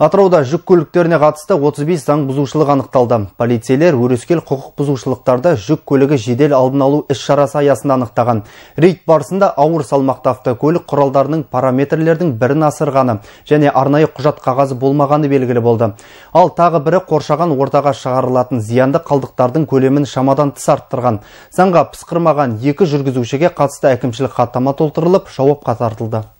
Атырауда жүк көліктеріне қатысты 35 заң бұзушылық анықталды. Полицейлер өрескел құқық бұзушылықтарды жүк көлігі жедел алдын алу іс шарасы аясында анықтаған. Рейд барысында ауыр салмақты автокөлік құралдарының параметрлердің бірін асырғаны және арнайы құжат қағазы болмағаны белгілі болды. Ал тағы бірі қоршаған ортаға шығарылатын зиянды қалдықтардың көлемін шамадан тыс арттырған. Заңға пысқырмаған екі жүргізушіге қатысты әкімшілік хаттама толтырылып, жауапқа тартылды.